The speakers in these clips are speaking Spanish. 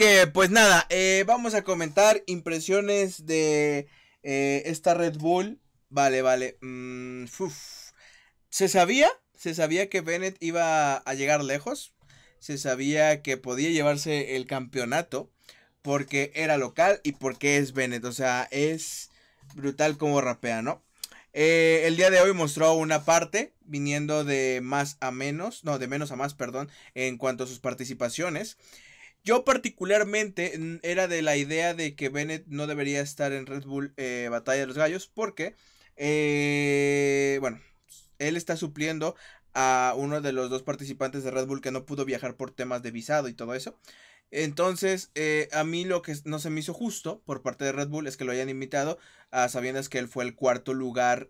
que pues nada, eh, vamos a comentar impresiones de eh, esta Red Bull. Vale, vale. Mm, se sabía, se sabía que Bennett iba a llegar lejos. Se sabía que podía llevarse el campeonato porque era local y porque es Bennett. O sea, es brutal como rapea, ¿no? Eh, el día de hoy mostró una parte viniendo de más a menos, no, de menos a más, perdón, en cuanto a sus participaciones. Yo particularmente era de la idea de que Bennett no debería estar en Red Bull eh, Batalla de los Gallos porque, eh, bueno, él está supliendo a uno de los dos participantes de Red Bull que no pudo viajar por temas de visado y todo eso. Entonces, eh, a mí lo que no se me hizo justo por parte de Red Bull es que lo hayan invitado a sabiendas que él fue el cuarto lugar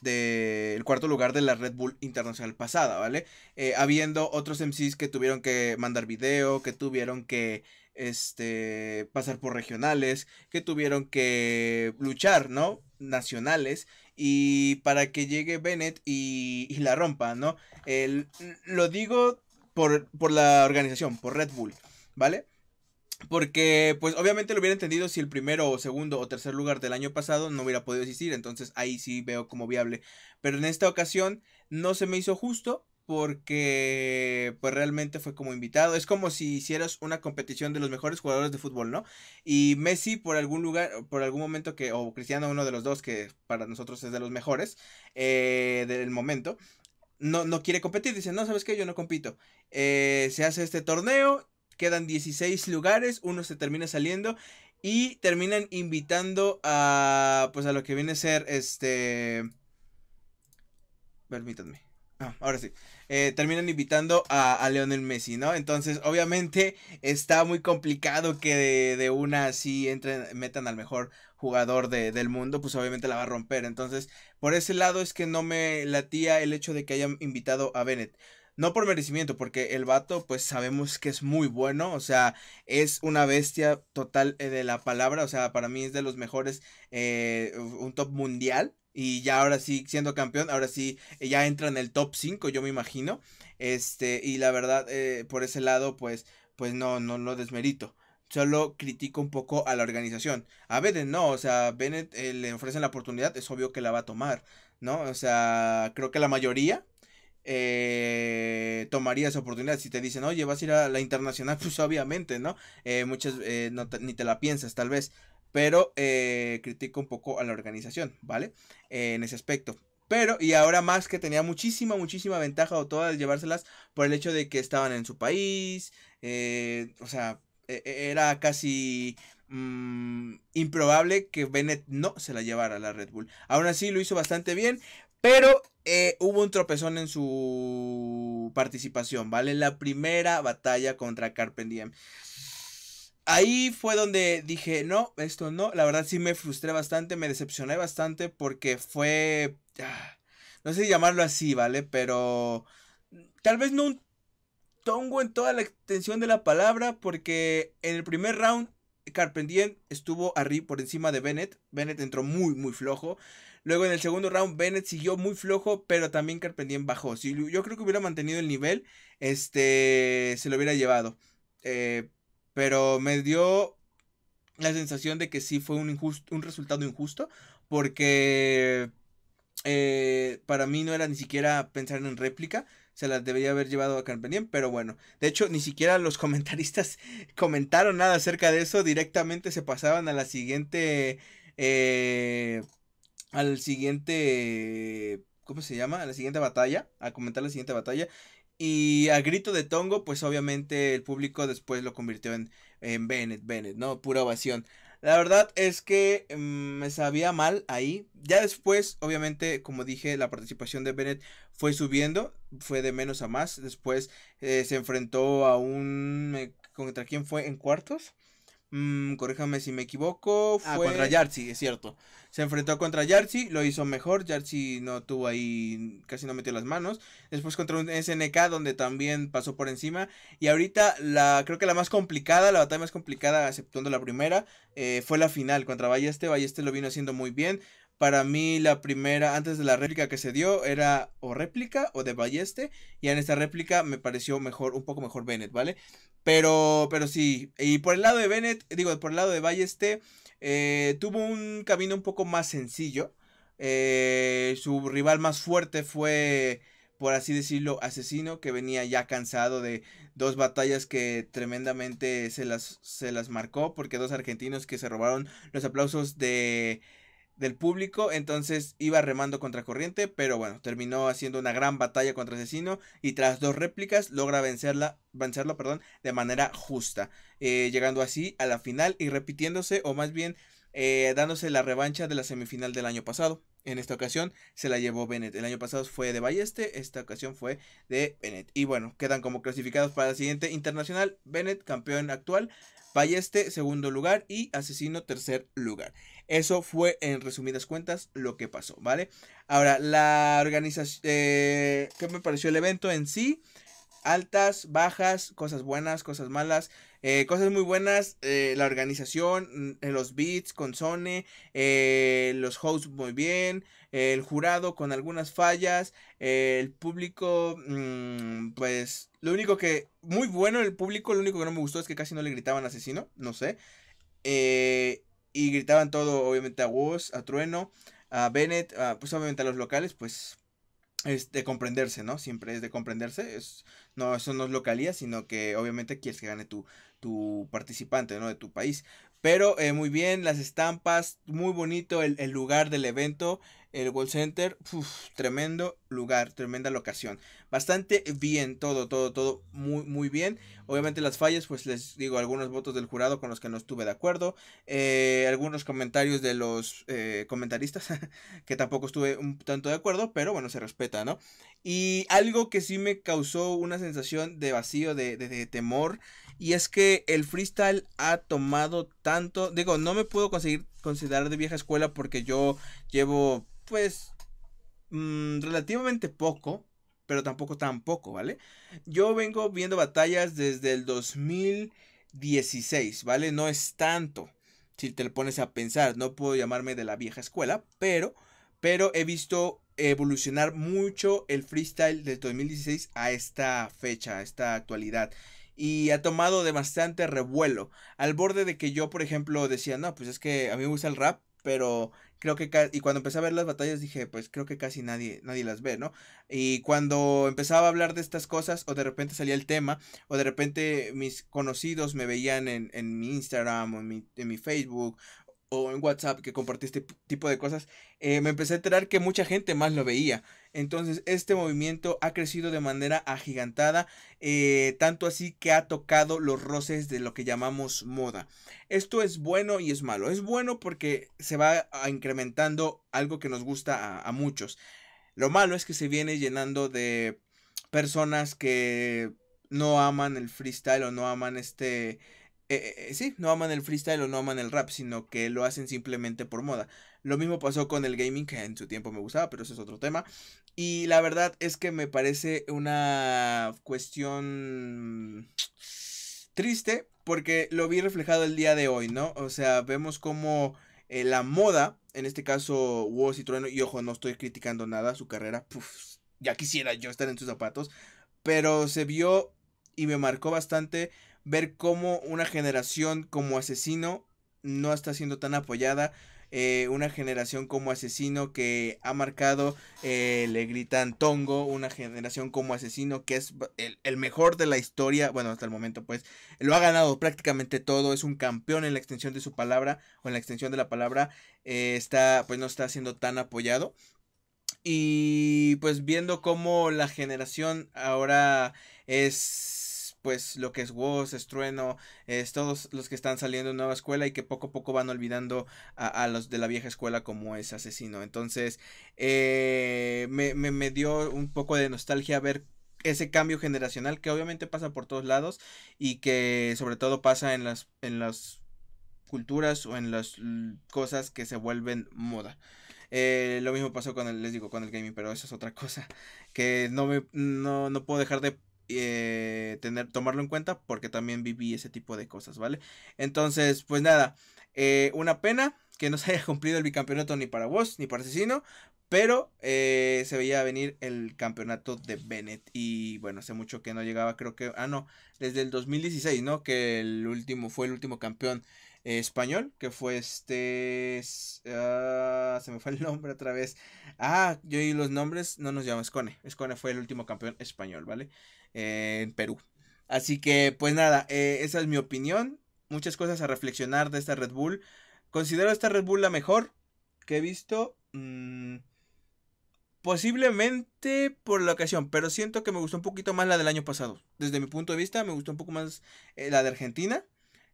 del cuarto lugar de la Red Bull Internacional pasada, ¿vale? Eh, habiendo otros MCs que tuvieron que mandar video, que tuvieron que este, pasar por regionales, que tuvieron que luchar, ¿no? Nacionales, y para que llegue Bennett y, la rompa, ¿no? lo digo por, por la organización, por Red Bull, ¿vale? Porque, pues obviamente lo hubiera entendido si el primero o segundo o tercer lugar del año pasado no hubiera podido existir. Entonces ahí sí veo como viable. Pero en esta ocasión no se me hizo justo porque pues realmente fue como invitado. Es como si hicieras una competición de los mejores jugadores de fútbol, ¿no? Y Messi por algún lugar, por algún momento que, o Cristiano, uno de los dos que para nosotros es de los mejores eh, del momento, no, no quiere competir. Dice, no, ¿sabes qué? Yo no compito. Eh, se hace este torneo Quedan 16 lugares, uno se termina saliendo y terminan invitando a pues a lo que viene a ser este permítanme. Ah, ahora sí. Eh, terminan invitando a, a, Leonel Messi, ¿no? Entonces, obviamente, está muy complicado que de, una así entren, metan al mejor jugador de, del mundo, pues obviamente la va a romper. Entonces, por ese lado es que no me latía el hecho de que hayan invitado a Bennett no por merecimiento, porque el vato, pues sabemos que es muy bueno, o sea, es una bestia total eh, de la palabra, o sea, para mí es de los mejores, eh, un top mundial. Y ya ahora sí, siendo campeón, ahora sí, eh, ya entra en el top 5, yo me imagino. Este, y la verdad, por ese lado, pues, pues no, no lo desmerito solo critico un poco a la organización. A Bennett no, o sea, Bennett le ofrecen la oportunidad, es obvio que la va a tomar, ¿no? O sea, creo que la mayoría eh, esa oportunidad. Si te dicen, oye, vas a ir a la internacional, pues obviamente, ¿no? Eh, muchas eh, ni te la piensas, tal vez. Pero eh, critico un poco a la organización, ¿vale? en ese aspecto. Pero, y ahora más que tenía muchísima, muchísima ventaja o todas llevárselas por el hecho de que estaban en su país. o sea, e, e, era casi mm, improbable que Bennett no se la llevara a la Red Bull. Aún así lo hizo bastante bien, pero eh, hubo un tropezón en su participación, ¿vale? La primera batalla contra Carpen Ahí fue donde dije, no, esto no. La verdad sí me frustré bastante, me decepcioné bastante porque fue... Ah, no sé llamarlo así, ¿vale? Pero tal vez no un tongo en toda la extensión de la palabra porque en el primer round Carpendien estuvo arriba por encima de Bennett. Bennett entró muy, muy flojo. Luego en el segundo round Bennett siguió muy flojo, pero también Carpendien bajó. Si yo creo que hubiera mantenido el nivel, este, se lo hubiera llevado. Eh, pero me dio la sensación de que sí fue un, un resultado injusto, porque eh, para mí no era ni siquiera pensar en réplica, se las debería haber llevado a Campenien, pero bueno, de hecho ni siquiera los comentaristas comentaron nada acerca de eso, directamente se pasaban a la siguiente, eh, al siguiente, ¿cómo se llama? A la siguiente batalla, a comentar la siguiente batalla, y a grito de Tongo, pues obviamente el público después lo convirtió en, en Bennett, Bennett, ¿no? Pura ovación. La verdad es que mm, me sabía mal ahí. Ya después, obviamente, como dije, la participación de Bennett fue subiendo, fue de menos a más. Después eh, se enfrentó a un... Eh, ¿Contra quién fue? ¿En cuartos? Mm, si me equivoco. Ah, fue... contra Yarsi, es cierto. Se enfrentó contra Yarsi, lo hizo mejor. Yarsi no tuvo ahí, casi no metió las manos. Después contra un SNK, donde también pasó por encima. Y ahorita, la creo que la más complicada, la batalla más complicada, aceptando la primera, eh, fue la final contra Balleste. Balleste lo vino haciendo muy bien. Para mí, la primera, antes de la réplica que se dio, era o réplica o de Balleste. Y en esta réplica me pareció mejor, un poco mejor Bennett, ¿vale? Pero, pero sí. Y por el lado de Bennett, digo, por el lado de Balleste, eh, tuvo un camino un poco más sencillo. Eh, su rival más fuerte fue, por así decirlo, Asesino, que venía ya cansado de dos batallas que tremendamente se las, se las marcó, porque dos argentinos que se robaron los aplausos de del público, entonces iba remando contra corriente, pero bueno, terminó haciendo una gran batalla contra Asesino y tras dos réplicas logra vencerla, vencerlo perdón, de manera justa, eh, llegando así a la final y repitiéndose o más bien eh, dándose la revancha de la semifinal del año pasado. En esta ocasión se la llevó Bennett. El año pasado fue de Balleste, esta ocasión fue de Bennett. Y bueno, quedan como clasificados para la siguiente internacional. Bennett, campeón actual. Balleste, segundo lugar. Y Asesino, tercer lugar. Eso fue, en resumidas cuentas, lo que pasó, ¿vale? Ahora, la organización, eh, ¿qué me pareció el evento en sí? Altas, bajas, cosas buenas, cosas malas, eh, cosas muy buenas, eh, la organización, mm, los beats con Sony, los hosts muy bien, el jurado con algunas fallas, el público, mm, pues lo único que, muy bueno el público, lo único que no me gustó es que casi no le gritaban asesino, no sé. Eh, y gritaban todo, obviamente, a Woz, a Trueno, a Bennett, pues obviamente a los locales, pues es de comprenderse, ¿no? Siempre es de comprenderse. no, eso no es localía, sino que obviamente quieres que gane tu, tu participante, ¿no? De tu país. Pero eh, muy bien, las estampas, muy bonito el, el lugar del evento. El World Center, tremendo lugar, tremenda locación. Bastante bien, todo, todo, todo muy, muy bien. Obviamente las fallas, pues les digo, algunos votos del jurado con los que no estuve de acuerdo. Eh, algunos comentarios de los eh, comentaristas que tampoco estuve un tanto de acuerdo, pero bueno, se respeta, ¿no? Y algo que sí me causó una sensación de vacío, de, temor, y es que el freestyle ha tomado tanto, digo, no me puedo conseguir considerar de vieja escuela porque yo llevo, pues, mm, relativamente poco, pero tampoco tan poco, ¿vale? Yo vengo viendo batallas desde el 2016, ¿vale? No es tanto, si te lo pones a pensar, no puedo llamarme de la vieja escuela, pero, pero he visto evolucionar mucho el freestyle del 2016 a esta fecha, a esta actualidad. Y ha tomado de bastante revuelo. Al borde de que yo, por ejemplo, decía, no, pues es que a mí me gusta el rap, pero creo que y cuando empecé a ver las batallas dije, pues creo que casi nadie nadie las ve, ¿no? Y cuando empezaba a hablar de estas cosas o de repente salía el tema o de repente mis conocidos me veían en, en mi Instagram o en mi, en mi, Facebook o en WhatsApp que compartí este tipo de cosas, eh, me empecé a enterar que mucha gente más lo veía. Entonces este movimiento ha crecido de manera agigantada, eh, tanto así que ha tocado los roces de lo que llamamos moda. Esto es bueno y es malo. Es bueno porque se va incrementando algo que nos gusta a muchos. Lo malo es que se viene llenando de personas que no aman el freestyle o no aman este eh, eh, sí, no aman el freestyle o no aman el rap, sino que lo hacen simplemente por moda. Lo mismo pasó con el gaming, que en su tiempo me gustaba, pero ese es otro tema. Y la verdad es que me parece una cuestión triste, porque lo vi reflejado el día de hoy, ¿no? O sea, vemos como eh, la moda, en este caso, Woz y Trueno, y ojo, no estoy criticando nada, su carrera, ya quisiera yo estar en sus zapatos, pero se vio y me marcó bastante ver cómo una generación como asesino no está siendo tan apoyada. Eh, una generación como asesino que ha marcado, eh, le gritan tongo, una generación como asesino que es el, mejor de la historia, bueno, hasta el momento pues, lo ha ganado prácticamente todo, es un campeón en la extensión de su palabra o en la extensión de la palabra, eh, está, pues no está siendo tan apoyado. Y pues viendo cómo la generación ahora es pues lo que es Woz, Trueno es todos los que están saliendo de nueva escuela y que poco a poco van olvidando a, los de la vieja escuela como es asesino. Entonces, eh, me, me, dio un poco de nostalgia ver ese cambio generacional que obviamente pasa por todos lados y que sobre todo pasa en las, en las culturas o en las cosas que se vuelven moda. Eh, lo mismo pasó con el, les digo, con el gaming, pero eso es otra cosa. Que no me no, no puedo dejar de eh, tener, tomarlo en cuenta porque también viví ese tipo de cosas, ¿vale? Entonces, pues nada, eh, una pena que no se haya cumplido el bicampeonato ni para vos ni para Asesino, pero eh, se veía venir el campeonato de Bennett. Y bueno, hace mucho que no llegaba, creo que. Ah, no, desde el 2016, ¿no? Que el último fue el último campeón eh, español. Que fue este. Ah, se me fue el nombre otra vez. Ah, yo y los nombres no nos llaman Escone. Escone fue el último campeón español, ¿vale? en Perú. Así que, pues nada, eh, esa es mi opinión. Muchas cosas a reflexionar de esta Red Bull. Considero esta Red Bull la mejor que he visto. Mm, posiblemente por la ocasión, pero siento que me gustó un poquito más la del año pasado. Desde mi punto de vista, me gustó un poco más eh, la de Argentina.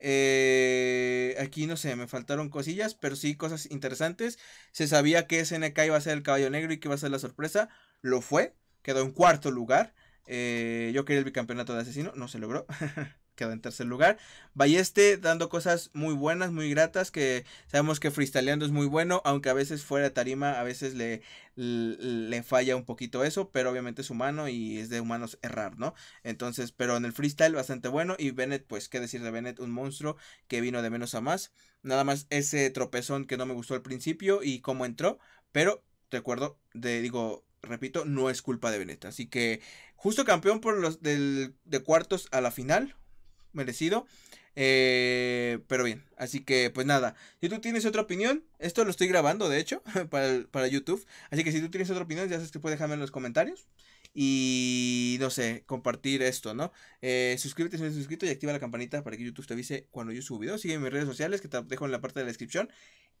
Eh, aquí no sé, me faltaron cosillas, pero sí cosas interesantes. Se sabía que SNK iba a ser el caballo negro y que iba a ser la sorpresa. Lo fue, quedó en cuarto lugar. Eh, yo quería el bicampeonato de asesino, no se logró. Quedó en tercer lugar. Balleste dando cosas muy buenas, muy gratas, que sabemos que freestyleando es muy bueno, aunque a veces fuera tarima, a veces le, le, falla un poquito eso, pero obviamente es humano y es de humanos errar, ¿no? Entonces, pero en el freestyle bastante bueno y Bennett, pues qué decir de Bennett, un monstruo que vino de menos a más. Nada más ese tropezón que no me gustó al principio y cómo entró, pero recuerdo, de, digo, repito, no es culpa de Bennett. Así que Justo campeón por los del, de cuartos a la final. Merecido. Eh, pero bien, así que pues nada, si tú tienes otra opinión, esto lo estoy grabando de hecho para, para YouTube, así que si tú tienes otra opinión, ya sabes que puedes dejarme en los comentarios y no sé, compartir esto, ¿no? Eh, suscríbete si no estás suscrito y activa la campanita para que YouTube te avise cuando yo subo video. Sígueme en mis redes sociales que te dejo en la parte de la descripción.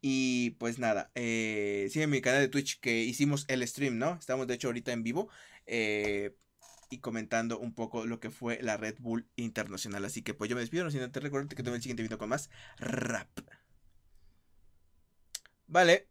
Y pues nada, eh, Sigue en mi canal de Twitch que hicimos el stream, ¿no? Estamos de hecho ahorita en vivo. Eh, y comentando un poco lo que fue la Red Bull Internacional. Así que pues yo me despido, no sin antes recordarte que tengo el siguiente video con más rap. Vale.